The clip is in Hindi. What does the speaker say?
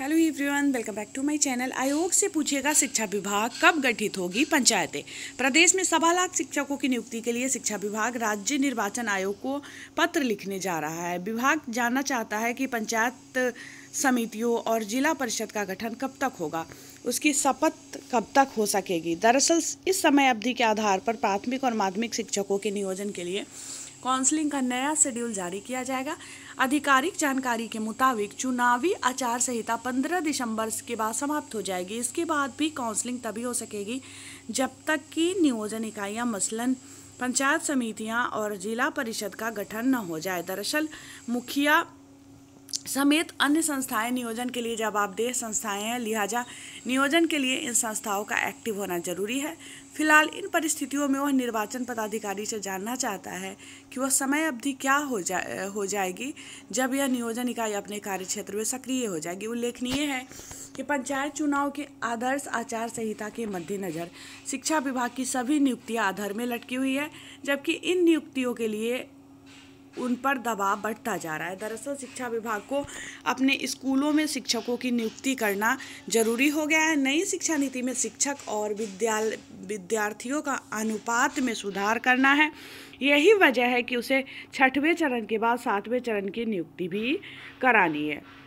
hello everyone welcome back to my channel आयोग से पूछेगा शिक्षा विभाग कब गठित होगी पंचायतें प्रदेश में सवा लाख शिक्षकों की नियुक्ति के लिए शिक्षा विभाग राज्य निर्वाचन आयोग को पत्र लिखने जा रहा है विभाग जानना चाहता है कि पंचायत समितियों और जिला परिषद का गठन कब तक होगा उसकी शपथ कब तक हो सकेगी दरअसल इस समय अवधि के आधार पर प्राथमिक और माध्यमिक शिक्षकों के नियोजन के लिए काउंसलिंग का नया शेड्यूल जारी किया जाएगा आधिकारिक जानकारी के मुताबिक चुनावी आचार संहिता 15 दिसंबर के बाद समाप्त हो जाएगी इसके बाद भी काउंसलिंग तभी हो सकेगी जब तक कि नियोजन इकाइयां मसलन पंचायत समितियां और जिला परिषद का गठन न हो जाए दरअसल मुखिया समेत अन्य संस्थाएं नियोजन के लिए जवाबदेह संस्थाएं हैं लिहाजा नियोजन के लिए इन संस्थाओं का एक्टिव होना जरूरी है फिलहाल इन परिस्थितियों में वह निर्वाचन पदाधिकारी से जानना चाहता है कि वह समय अवधि क्या हो जाए हो जाएगी जब यह नियोजन इकाई अपने कार्यक्षेत्र में सक्रिय हो जाएगी उल्लेखनीय है कि पंचायत चुनाव के आदर्श आचार संहिता के मद्देनज़र शिक्षा विभाग की सभी नियुक्तियां आधार में लटकी हुई है जबकि इन नियुक्तियों के लिए उन पर दबाव बढ़ता जा रहा है दरअसल शिक्षा विभाग को अपने स्कूलों में शिक्षकों की नियुक्ति करना जरूरी हो गया है नई शिक्षा नीति में शिक्षक और विद्यालय विद्यार्थियों का अनुपात में सुधार करना है यही वजह है कि उसे छठवें चरण के बाद सातवें चरण की नियुक्ति भी करानी है